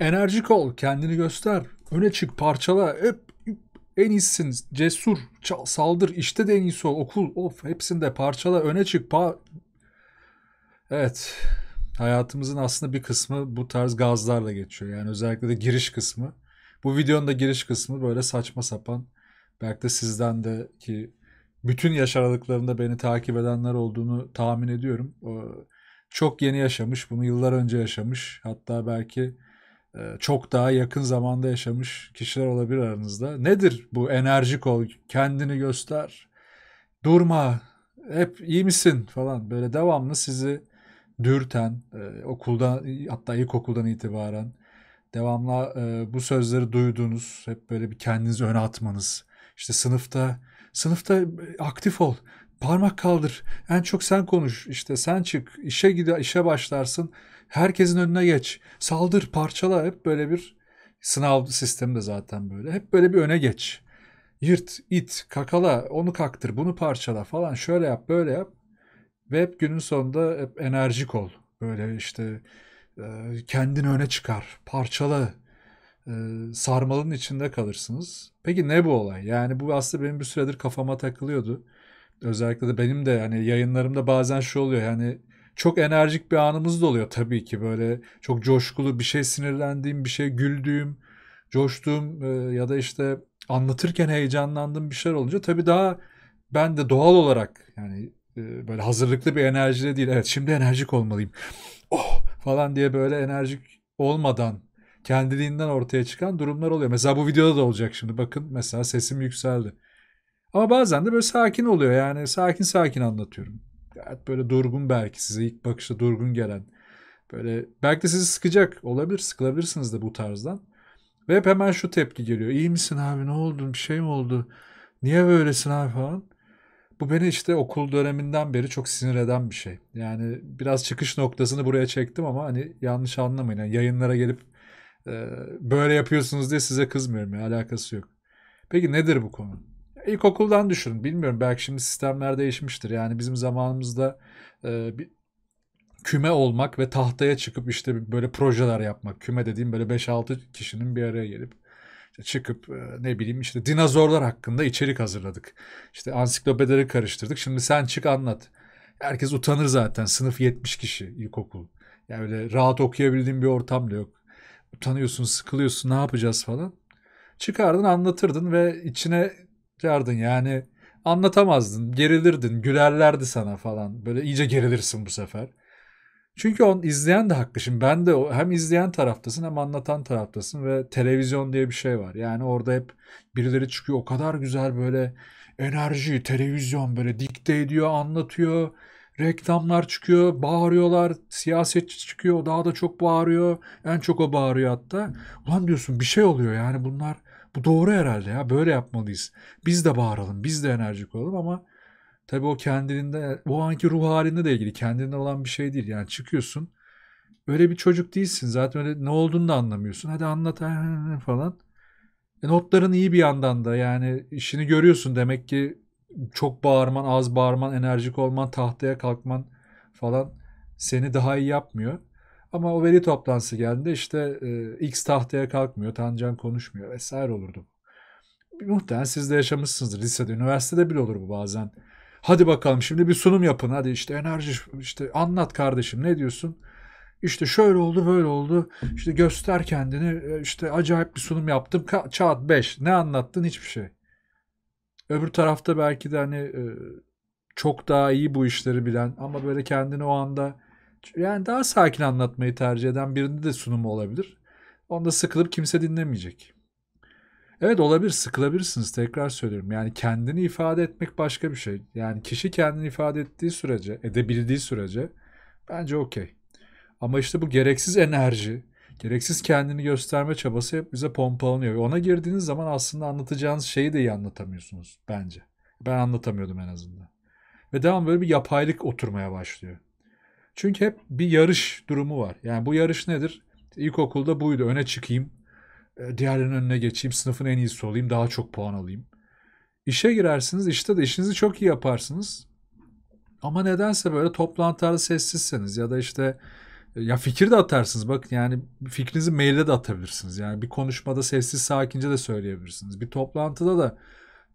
Enerjik ol, kendini göster, öne çık, parçala, hep en iyisin, cesur, çal, saldır, işte de en iyisi ol, okul, of hepsinde parçala, öne çık, pa... Evet, hayatımızın aslında bir kısmı bu tarz gazlarla geçiyor. Yani özellikle de giriş kısmı. Bu videonun da giriş kısmı böyle saçma sapan. Belki de sizden de ki bütün yaş aralıklarında beni takip edenler olduğunu tahmin ediyorum. Çok yeni yaşamış, bunu yıllar önce yaşamış. Hatta belki ee, çok daha yakın zamanda yaşamış kişiler olabilir aranızda. Nedir bu enerjik ol, kendini göster, durma, hep iyi misin falan böyle devamlı sizi dürten, e, okulda hatta ilkokuldan itibaren devamlı e, bu sözleri duyduğunuz, hep böyle bir kendinizi öne atmanız, işte sınıfta sınıfta e, aktif ol, parmak kaldır, en çok sen konuş, işte sen çık, işe gide, işe başlarsın, Herkesin önüne geç. Saldır, parçala. Hep böyle bir sınav sistemi de zaten böyle. Hep böyle bir öne geç. Yırt, it, kakala, onu kaktır, bunu parçala falan. Şöyle yap, böyle yap. Ve hep günün sonunda hep enerjik ol. Böyle işte e, kendini öne çıkar, parçala, e, sarmalın içinde kalırsınız. Peki ne bu olay? Yani bu aslında benim bir süredir kafama takılıyordu. Özellikle de benim de yani yayınlarımda bazen şu oluyor yani çok enerjik bir anımız da oluyor tabii ki böyle çok coşkulu bir şey sinirlendiğim, bir şey güldüğüm, coştuğum e, ya da işte anlatırken heyecanlandığım bir şeyler olunca tabii daha ben de doğal olarak yani e, böyle hazırlıklı bir enerjide değil. Evet şimdi enerjik olmalıyım. Oh falan diye böyle enerjik olmadan kendiliğinden ortaya çıkan durumlar oluyor. Mesela bu videoda da olacak şimdi. Bakın mesela sesim yükseldi. Ama bazen de böyle sakin oluyor. Yani sakin sakin anlatıyorum gayet böyle durgun belki size ilk bakışta durgun gelen böyle belki de sizi sıkacak olabilir sıkılabilirsiniz de bu tarzdan. Ve hep hemen şu tepki geliyor. İyi misin abi ne oldu bir şey mi oldu? Niye böylesin abi falan. Bu beni işte okul döneminden beri çok sinir eden bir şey. Yani biraz çıkış noktasını buraya çektim ama hani yanlış anlamayın. Yani yayınlara gelip e, böyle yapıyorsunuz diye size kızmıyorum ya alakası yok. Peki nedir bu konu? ilkokuldan düşünün. Bilmiyorum belki şimdi sistemler değişmiştir. Yani bizim zamanımızda e, bir küme olmak ve tahtaya çıkıp işte böyle projeler yapmak. Küme dediğim böyle 5-6 kişinin bir araya gelip işte çıkıp e, ne bileyim işte dinozorlar hakkında içerik hazırladık. İşte ansiklopedileri karıştırdık. Şimdi sen çık anlat. Herkes utanır zaten. Sınıf 70 kişi ilkokul. Yani böyle rahat okuyabildiğim bir ortam da yok. Utanıyorsun, sıkılıyorsun, ne yapacağız falan. Çıkardın, anlatırdın ve içine Yardın yani anlatamazdın, gerilirdin, gülerlerdi sana falan. Böyle iyice gerilirsin bu sefer. Çünkü on izleyen de haklı. Şimdi ben de hem izleyen taraftasın hem anlatan taraftasın ve televizyon diye bir şey var. Yani orada hep birileri çıkıyor o kadar güzel böyle enerji, televizyon böyle dikte ediyor, anlatıyor. Reklamlar çıkıyor, bağırıyorlar, siyasetçi çıkıyor, daha da çok bağırıyor. En çok o bağırıyor hatta. Lan diyorsun bir şey oluyor yani bunlar bu doğru herhalde ya böyle yapmalıyız. Biz de bağıralım biz de enerjik olalım ama tabii o kendinde o anki ruh halinde de ilgili kendinde olan bir şey değil. Yani çıkıyorsun öyle bir çocuk değilsin zaten öyle ne olduğunu da anlamıyorsun. Hadi anlat falan. E notların iyi bir yandan da yani işini görüyorsun demek ki çok bağırman, az bağırman, enerjik olman, tahtaya kalkman falan seni daha iyi yapmıyor. Ama o veri toplantısı geldi işte e, X tahtaya kalkmıyor, Tancan konuşmuyor vesaire olurdu. Muhtemelen siz de yaşamışsınızdır lisede, üniversitede bile olur bu bazen. Hadi bakalım şimdi bir sunum yapın hadi işte enerji işte anlat kardeşim ne diyorsun? İşte şöyle oldu böyle oldu işte göster kendini e, işte acayip bir sunum yaptım Ka- çat 5 ne anlattın hiçbir şey. Öbür tarafta belki de hani e, çok daha iyi bu işleri bilen ama böyle kendini o anda yani daha sakin anlatmayı tercih eden birinde de sunumu olabilir. Onda sıkılıp kimse dinlemeyecek. Evet olabilir sıkılabilirsiniz tekrar söylüyorum. Yani kendini ifade etmek başka bir şey. Yani kişi kendini ifade ettiği sürece, edebildiği sürece bence okey. Ama işte bu gereksiz enerji, gereksiz kendini gösterme çabası hep bize pompalanıyor. ona girdiğiniz zaman aslında anlatacağınız şeyi de iyi anlatamıyorsunuz bence. Ben anlatamıyordum en azından. Ve devam böyle bir yapaylık oturmaya başlıyor. Çünkü hep bir yarış durumu var. Yani bu yarış nedir? İlkokulda buydu. Öne çıkayım. E, diğerlerinin önüne geçeyim. Sınıfın en iyisi olayım. Daha çok puan alayım. İşe girersiniz. işte de işinizi çok iyi yaparsınız. Ama nedense böyle toplantılarda sessizseniz ya da işte e, ya fikir de atarsınız. Bakın yani fikrinizi mailde de atabilirsiniz. Yani bir konuşmada sessiz sakince de söyleyebilirsiniz. Bir toplantıda da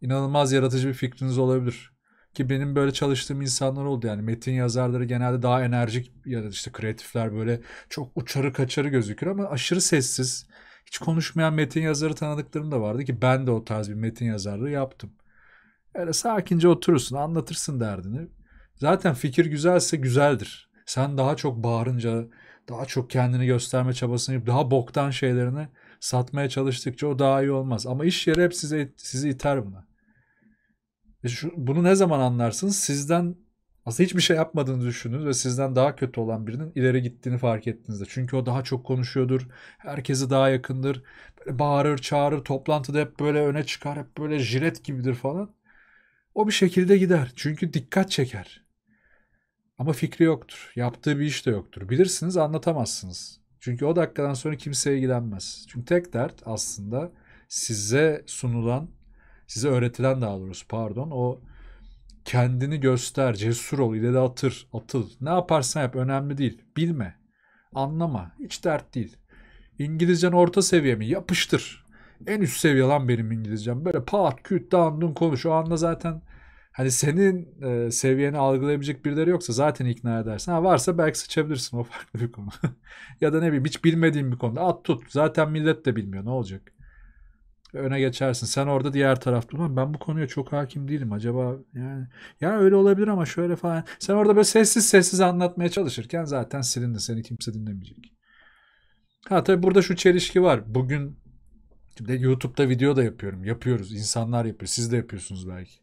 inanılmaz yaratıcı bir fikriniz olabilir. Ki benim böyle çalıştığım insanlar oldu yani metin yazarları genelde daha enerjik ya da işte kreatifler böyle çok uçarı kaçarı gözükür ama aşırı sessiz. Hiç konuşmayan metin yazarı tanıdıklarım da vardı ki ben de o tarz bir metin yazarlığı yaptım. Öyle sakince oturursun anlatırsın derdini. Zaten fikir güzelse güzeldir. Sen daha çok bağırınca daha çok kendini gösterme çabasını yapıp daha boktan şeylerini satmaya çalıştıkça o daha iyi olmaz. Ama iş yeri hep sizi sizi iter buna. E bunu ne zaman anlarsınız? Sizden aslında hiçbir şey yapmadığını düşündünüz ve sizden daha kötü olan birinin ileri gittiğini fark ettiğinizde. Çünkü o daha çok konuşuyordur. Herkese daha yakındır. Böyle bağırır, çağırır. Toplantıda hep böyle öne çıkar. Hep böyle jilet gibidir falan. O bir şekilde gider. Çünkü dikkat çeker. Ama fikri yoktur. Yaptığı bir iş de yoktur. Bilirsiniz anlatamazsınız. Çünkü o dakikadan sonra kimseye ilgilenmez. Çünkü tek dert aslında size sunulan size öğretilen daha doğrusu pardon o kendini göster, cesur ol, ileri atır, atıl. Ne yaparsan yap önemli değil. Bilme, anlama, hiç dert değil. İngilizcen orta seviye mi? Yapıştır. En üst seviye lan benim İngilizcem. Böyle pat, küt, dandun konuş. O anda zaten hani senin e, seviyeni algılayabilecek birileri yoksa zaten ikna edersin. Ha varsa belki seçebilirsin o farklı bir konu. ya da ne bileyim hiç bilmediğim bir konuda at tut. Zaten millet de bilmiyor ne olacak öne geçersin. Sen orada diğer tarafta ulan ben bu konuya çok hakim değilim acaba yani ya öyle olabilir ama şöyle falan. Sen orada böyle sessiz sessiz anlatmaya çalışırken zaten silindi seni kimse dinlemeyecek. Ha tabii burada şu çelişki var. Bugün şimdi YouTube'da video da yapıyorum. Yapıyoruz. İnsanlar yapıyor. Siz de yapıyorsunuz belki.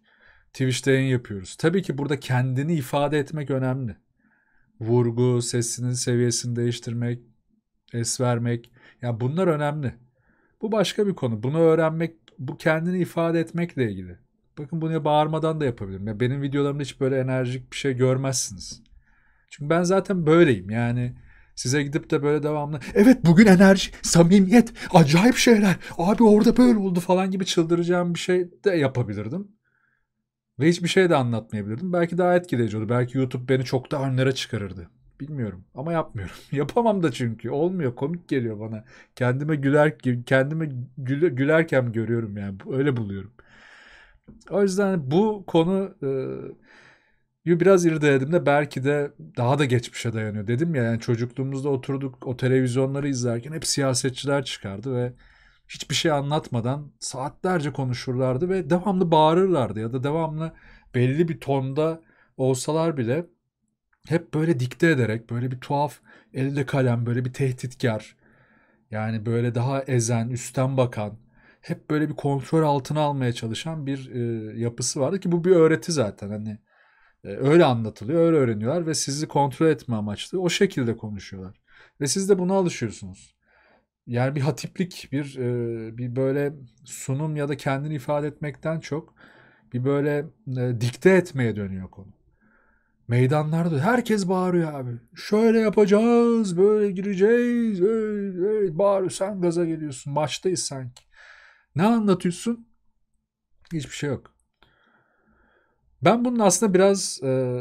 Twitch'te yayın yapıyoruz. Tabii ki burada kendini ifade etmek önemli. Vurgu, sesinin seviyesini değiştirmek, es vermek. Ya yani bunlar önemli. Bu başka bir konu. Bunu öğrenmek, bu kendini ifade etmekle ilgili. Bakın bunu bağırmadan da yapabilirim. Ya benim videolarımda hiç böyle enerjik bir şey görmezsiniz. Çünkü ben zaten böyleyim. Yani size gidip de böyle devamlı evet bugün enerji, samimiyet, acayip şeyler. Abi orada böyle oldu falan gibi çıldıracağım bir şey de yapabilirdim. Ve hiçbir şey de anlatmayabilirdim. Belki daha etkileyici olurdu. Belki YouTube beni çok daha önlere çıkarırdı. Bilmiyorum ama yapmıyorum. Yapamam da çünkü olmuyor komik geliyor bana. Kendime güler kendime güler, gülerken görüyorum yani öyle buluyorum. O yüzden bu konu e, biraz irdeledim de belki de daha da geçmişe dayanıyor. Dedim ya yani çocukluğumuzda oturduk o televizyonları izlerken hep siyasetçiler çıkardı ve hiçbir şey anlatmadan saatlerce konuşurlardı ve devamlı bağırırlardı ya da devamlı belli bir tonda olsalar bile hep böyle dikte ederek böyle bir tuhaf elde kalem böyle bir tehditkar yani böyle daha ezen üstten bakan hep böyle bir kontrol altına almaya çalışan bir e, yapısı vardı ki bu bir öğreti zaten hani e, öyle anlatılıyor öyle öğreniyorlar ve sizi kontrol etme amaçlı o şekilde konuşuyorlar ve siz de buna alışıyorsunuz. Yani bir hatiplik bir e, bir böyle sunum ya da kendini ifade etmekten çok bir böyle e, dikte etmeye dönüyor konu. Meydanlarda herkes bağırıyor abi. Şöyle yapacağız, böyle gireceğiz, böyle, böyle bağırıyor. Sen gaza geliyorsun. Maçtayız sanki. Ne anlatıyorsun? Hiçbir şey yok. Ben bunun aslında biraz e,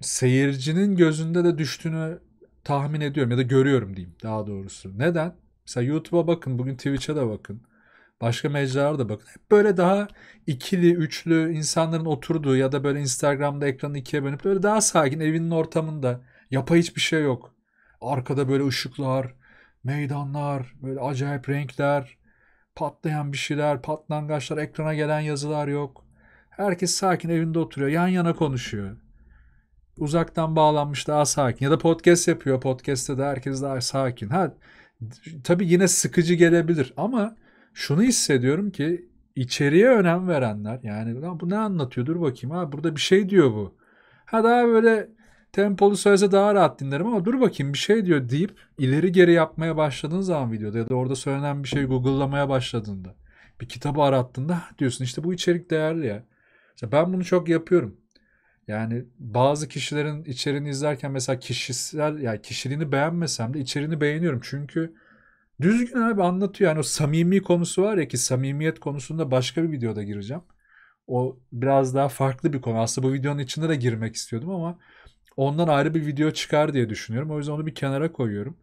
seyircinin gözünde de düştüğünü tahmin ediyorum ya da görüyorum diyeyim daha doğrusu. Neden? Mesela YouTube'a bakın, bugün Twitch'e de bakın. Başka mecralara da bakın. Hep böyle daha ikili, üçlü insanların oturduğu ya da böyle Instagram'da ekranı ikiye bölüp böyle daha sakin evinin ortamında. yapay hiçbir şey yok. Arkada böyle ışıklar, meydanlar, böyle acayip renkler, patlayan bir şeyler, patlangaçlar, ekrana gelen yazılar yok. Herkes sakin evinde oturuyor, yan yana konuşuyor. Uzaktan bağlanmış daha sakin ya da podcast yapıyor. Podcast'te de herkes daha sakin. Ha tabii yine sıkıcı gelebilir ama şunu hissediyorum ki içeriye önem verenler yani Lan bu ne anlatıyor dur bakayım ha burada bir şey diyor bu. Ha daha böyle tempolu söylese daha rahat dinlerim ama dur bakayım bir şey diyor deyip ileri geri yapmaya başladığın zaman videoda ya da orada söylenen bir şeyi google'lamaya başladığında bir kitabı arattığında diyorsun işte bu içerik değerli ya. İşte ben bunu çok yapıyorum. Yani bazı kişilerin içeriğini izlerken mesela kişisel yani kişiliğini beğenmesem de içeriğini beğeniyorum. Çünkü Düzgün abi anlatıyor. Yani o samimi konusu var ya ki samimiyet konusunda başka bir videoda gireceğim. O biraz daha farklı bir konu. Aslında bu videonun içinde de girmek istiyordum ama ondan ayrı bir video çıkar diye düşünüyorum. O yüzden onu bir kenara koyuyorum.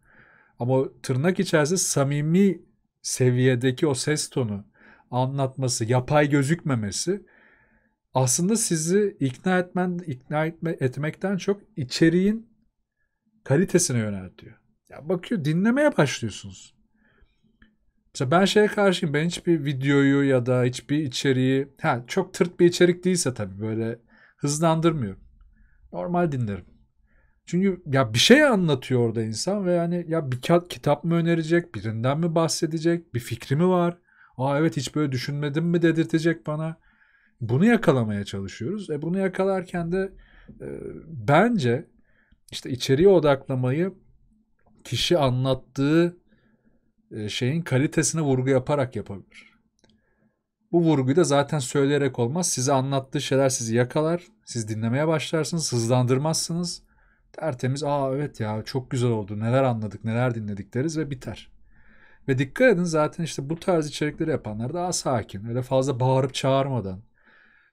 Ama tırnak içerisinde samimi seviyedeki o ses tonu anlatması, yapay gözükmemesi aslında sizi ikna etmen ikna etme, etmekten çok içeriğin kalitesine yöneltiyor. Ya bakıyor dinlemeye başlıyorsunuz. Mesela ben şeye karşıyım. Ben hiçbir videoyu ya da hiçbir içeriği ha çok tırt bir içerik değilse tabii böyle hızlandırmıyorum. Normal dinlerim. Çünkü ya bir şey anlatıyor orada insan ve yani ya bir kitap mı önerecek, birinden mi bahsedecek, bir fikri mi var? Aa evet hiç böyle düşünmedim mi dedirtecek bana. Bunu yakalamaya çalışıyoruz. E bunu yakalarken de e, bence işte içeriye odaklamayı kişi anlattığı e, şeyin kalitesine vurgu yaparak yapabilir. Bu vurguyu da zaten söyleyerek olmaz. Size anlattığı şeyler sizi yakalar. Siz dinlemeye başlarsınız. Hızlandırmazsınız. Tertemiz aa evet ya çok güzel oldu. Neler anladık neler dinledik deriz ve biter. Ve dikkat edin zaten işte bu tarz içerikleri yapanlar daha sakin. Öyle fazla bağırıp çağırmadan.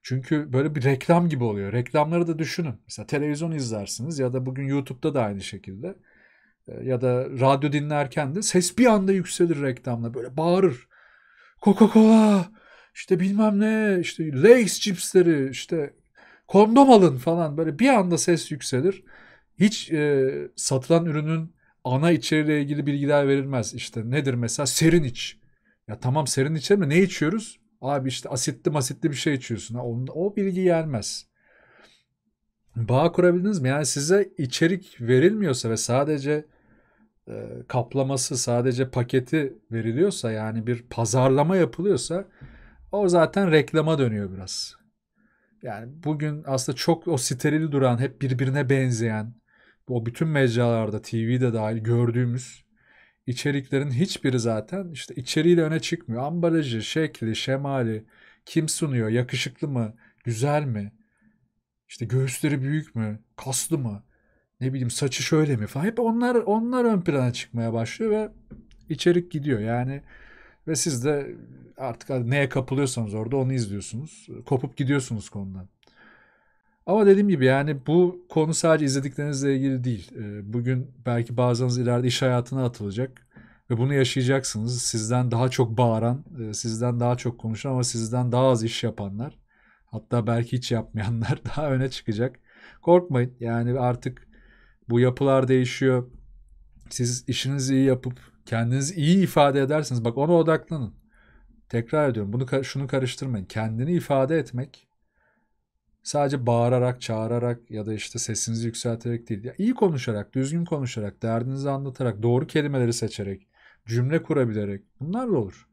Çünkü böyle bir reklam gibi oluyor. Reklamları da düşünün. Mesela televizyon izlersiniz ya da bugün YouTube'da da aynı şekilde ya da radyo dinlerken de ses bir anda yükselir reklamla böyle bağırır. Coca-Cola işte bilmem ne işte Lay's cipsleri işte kondom alın falan böyle bir anda ses yükselir. Hiç e, satılan ürünün ana içeriğiyle ilgili bilgiler verilmez. İşte nedir mesela serin iç. Ya tamam serin içelim mi ne içiyoruz? Abi işte asitli masitli bir şey içiyorsun. Ha, onun, o bilgi gelmez. Bağ kurabildiniz mi? Yani size içerik verilmiyorsa ve sadece e, kaplaması sadece paketi veriliyorsa yani bir pazarlama yapılıyorsa o zaten reklama dönüyor biraz. Yani bugün aslında çok o steril duran, hep birbirine benzeyen, o bütün mecralarda, TV'de dahil gördüğümüz içeriklerin hiçbiri zaten işte içeriğiyle öne çıkmıyor. Ambalajı, şekli, şemali, kim sunuyor, yakışıklı mı, güzel mi, işte göğüsleri büyük mü, kaslı mı, ne bileyim saçı şöyle mi falan hep onlar onlar ön plana çıkmaya başlıyor ve içerik gidiyor yani ve siz de artık neye kapılıyorsanız orada onu izliyorsunuz. Kopup gidiyorsunuz konudan. Ama dediğim gibi yani bu konu sadece izlediklerinizle ilgili değil. Ee, bugün belki bazılarınız ileride iş hayatına atılacak ve bunu yaşayacaksınız. Sizden daha çok bağıran, e, sizden daha çok konuşan ama sizden daha az iş yapanlar, hatta belki hiç yapmayanlar daha öne çıkacak. Korkmayın yani artık bu yapılar değişiyor. Siz işinizi iyi yapıp kendinizi iyi ifade edersiniz. Bak ona odaklanın. Tekrar ediyorum. Bunu şunu karıştırmayın. Kendini ifade etmek sadece bağırarak, çağırarak ya da işte sesinizi yükselterek değil. Ya iyi konuşarak, düzgün konuşarak, derdinizi anlatarak, doğru kelimeleri seçerek, cümle kurabilerek bunlarla olur.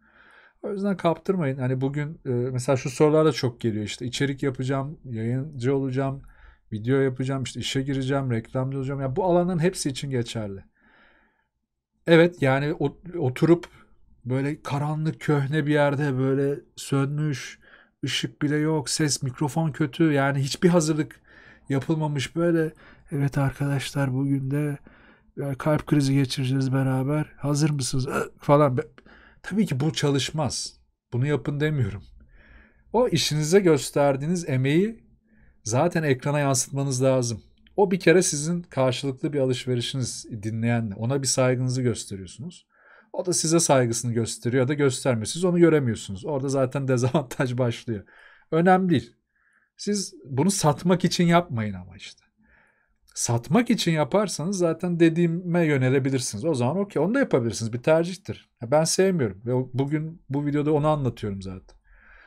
O yüzden kaptırmayın. Hani bugün mesela şu sorular da çok geliyor işte. içerik yapacağım, yayıncı olacağım, video yapacağım, işte işe gireceğim, reklamda olacağım. yani bu alanın hepsi için geçerli. Evet yani oturup böyle karanlık köhne bir yerde böyle sönmüş, ışık bile yok, ses, mikrofon kötü. Yani hiçbir hazırlık yapılmamış böyle evet arkadaşlar bugün de e, kalp krizi geçireceğiz beraber. Hazır mısınız? falan. Tabii ki bu çalışmaz. Bunu yapın demiyorum. O işinize gösterdiğiniz emeği zaten ekrana yansıtmanız lazım. O bir kere sizin karşılıklı bir alışverişiniz dinleyenle. Ona bir saygınızı gösteriyorsunuz. O da size saygısını gösteriyor ya da göstermiyor. Siz onu göremiyorsunuz. Orada zaten dezavantaj başlıyor. Önemli değil. Siz bunu satmak için yapmayın ama işte. Satmak için yaparsanız zaten dediğime yönelebilirsiniz. O zaman okey onu da yapabilirsiniz. Bir tercihtir. Ben sevmiyorum ve bugün bu videoda onu anlatıyorum zaten.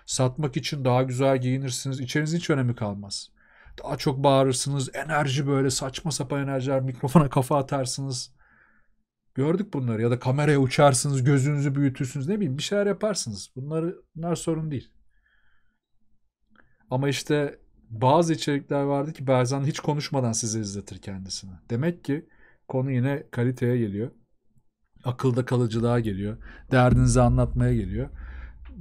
Satmak için daha güzel giyinirsiniz. İçeriniz hiç önemi kalmaz. Daha çok bağırırsınız. Enerji böyle saçma sapan enerjiler. Mikrofona kafa atarsınız. Gördük bunları. Ya da kameraya uçarsınız. Gözünüzü büyütürsünüz. Ne bileyim bir şeyler yaparsınız. Bunlar, bunlar sorun değil. Ama işte bazı içerikler vardı ki Berzan hiç konuşmadan size izletir kendisini. Demek ki konu yine kaliteye geliyor. Akılda kalıcılığa geliyor. Derdinizi anlatmaya geliyor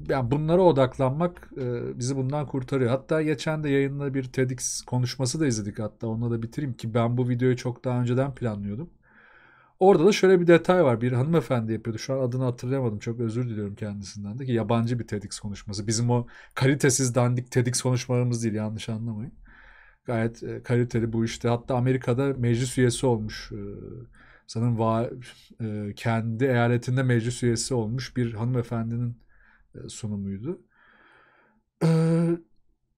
yani bunlara odaklanmak e, bizi bundan kurtarıyor. Hatta geçen de yayında bir TEDx konuşması da izledik hatta onunla da bitireyim ki ben bu videoyu çok daha önceden planlıyordum. Orada da şöyle bir detay var. Bir hanımefendi yapıyordu. Şu an adını hatırlayamadım. Çok özür diliyorum kendisinden de ki yabancı bir TEDx konuşması. Bizim o kalitesiz dandik TEDx konuşmalarımız değil yanlış anlamayın. Gayet e, kaliteli bu işte. Hatta Amerika'da meclis üyesi olmuş. E, sanırım va, e, kendi eyaletinde meclis üyesi olmuş bir hanımefendinin e, sunumuydu.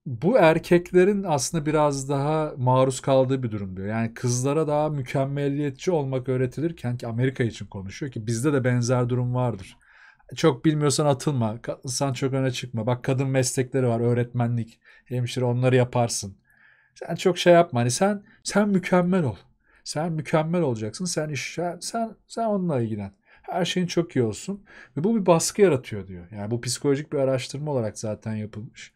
Bu erkeklerin aslında biraz daha maruz kaldığı bir durum diyor. Yani kızlara daha mükemmelliyetçi olmak öğretilirken ki Amerika için konuşuyor ki bizde de benzer durum vardır. Çok bilmiyorsan atılma, sen çok öne çıkma. Bak kadın meslekleri var, öğretmenlik, hemşire onları yaparsın. Sen çok şey yapma hani sen sen mükemmel ol. Sen mükemmel olacaksın. Sen iş sen sen onunla ilgilen. Her şeyin çok iyi olsun. Ve bu bir baskı yaratıyor diyor. Yani bu psikolojik bir araştırma olarak zaten yapılmış.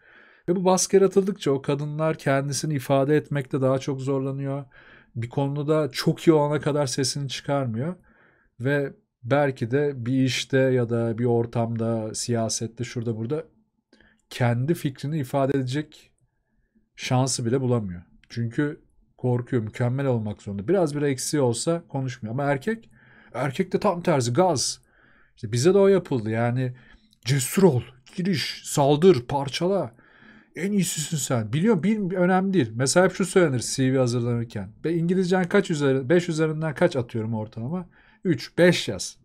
Ve bu baskı yaratıldıkça o kadınlar kendisini ifade etmekte daha çok zorlanıyor. Bir konuda çok iyi olana kadar sesini çıkarmıyor. Ve belki de bir işte ya da bir ortamda, siyasette, şurada burada kendi fikrini ifade edecek şansı bile bulamıyor. Çünkü korkuyor, mükemmel olmak zorunda. Biraz bir eksiği olsa konuşmuyor. Ama erkek Erkek de tam tersi gaz. İşte bize de o yapıldı yani. Cesur ol, giriş, saldır, parçala. En iyisisin sen. Biliyor bil, önemli değil. Mesela hep şu söylenir CV hazırlanırken. Ve İngilizcen kaç üzeri, 5 üzerinden kaç atıyorum ortalama? 3, 5 yaz.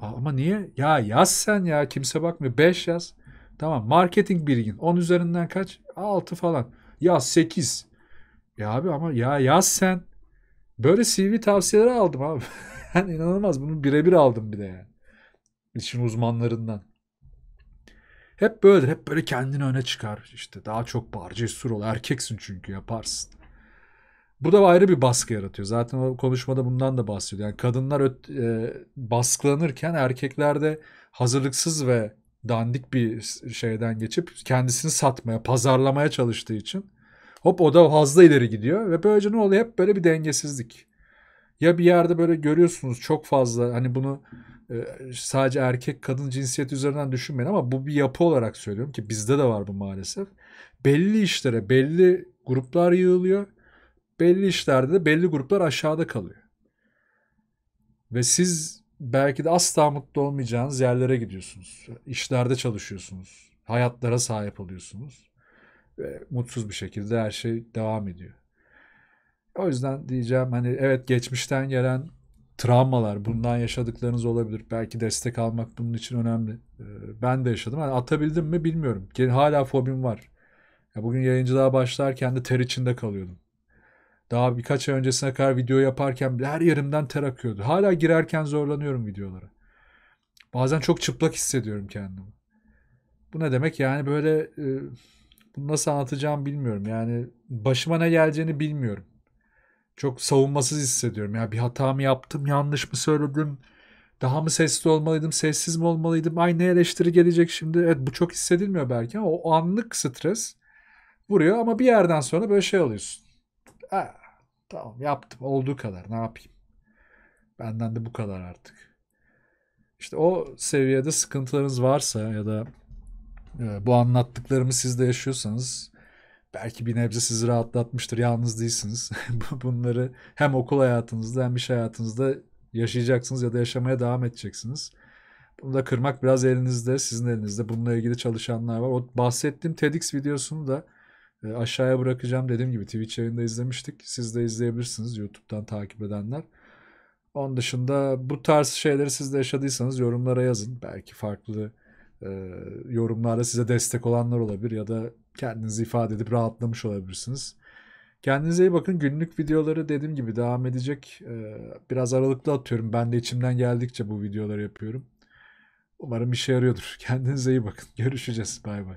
Ama niye? Ya yaz sen ya kimse bakmıyor. 5 yaz. Tamam marketing bilgin 10 üzerinden kaç? 6 falan. Ya 8. Ya abi ama ya yaz sen. Böyle CV tavsiyeleri aldım abi. Yani inanılmaz. Bunu birebir aldım bir de yani. İşin uzmanlarından. Hep böyledir. Hep böyle kendini öne çıkar. İşte daha çok bağır, cesur ol. Erkeksin çünkü yaparsın. Bu da ayrı bir baskı yaratıyor. Zaten o konuşmada bundan da bahsediyor. Yani kadınlar e, baskılanırken erkekler de hazırlıksız ve dandik bir şeyden geçip kendisini satmaya, pazarlamaya çalıştığı için hop o da fazla ileri gidiyor ve böylece ne oluyor? Hep böyle bir dengesizlik. Ya bir yerde böyle görüyorsunuz çok fazla hani bunu e, sadece erkek kadın cinsiyet üzerinden düşünmeyin ama bu bir yapı olarak söylüyorum ki bizde de var bu maalesef. Belli işlere belli gruplar yığılıyor. Belli işlerde de belli gruplar aşağıda kalıyor. Ve siz belki de asla mutlu olmayacağınız yerlere gidiyorsunuz. İşlerde çalışıyorsunuz. Hayatlara sahip oluyorsunuz. Ve mutsuz bir şekilde her şey devam ediyor. O yüzden diyeceğim hani evet geçmişten gelen travmalar, bundan yaşadıklarınız olabilir. Belki destek almak bunun için önemli. Ee, ben de yaşadım. Yani atabildim mi bilmiyorum. Hala fobim var. Ya bugün yayıncılığa başlarken de ter içinde kalıyordum. Daha birkaç ay öncesine kadar video yaparken her yerimden ter akıyordu. Hala girerken zorlanıyorum videolara. Bazen çok çıplak hissediyorum kendimi. Bu ne demek? Yani böyle e, bunu nasıl anlatacağım bilmiyorum. Yani başıma ne geleceğini bilmiyorum. Çok savunmasız hissediyorum. Ya bir hata mı yaptım, yanlış mı söyledim? Daha mı sesli olmalıydım, sessiz mi olmalıydım? Ay ne eleştiri gelecek şimdi? Evet bu çok hissedilmiyor belki ama o anlık stres vuruyor ama bir yerden sonra böyle şey oluyorsun. Ha, tamam yaptım olduğu kadar ne yapayım. Benden de bu kadar artık. İşte o seviyede sıkıntılarınız varsa ya da e, bu anlattıklarımı siz de yaşıyorsanız belki bir nebze sizi rahatlatmıştır. Yalnız değilsiniz. Bunları hem okul hayatınızda hem iş hayatınızda yaşayacaksınız ya da yaşamaya devam edeceksiniz. Bunu da kırmak biraz elinizde, sizin elinizde. Bununla ilgili çalışanlar var. O bahsettiğim TEDx videosunu da e, aşağıya bırakacağım. Dediğim gibi Twitch yayında izlemiştik. Siz de izleyebilirsiniz YouTube'dan takip edenler. Onun dışında bu tarz şeyleri siz de yaşadıysanız yorumlara yazın. Belki farklı ee, yorumlarda size destek olanlar olabilir ya da kendinizi ifade edip rahatlamış olabilirsiniz. Kendinize iyi bakın. Günlük videoları dediğim gibi devam edecek. Ee, biraz aralıklı atıyorum. Ben de içimden geldikçe bu videoları yapıyorum. Umarım işe yarıyordur. Kendinize iyi bakın. Görüşeceğiz. Bay bay.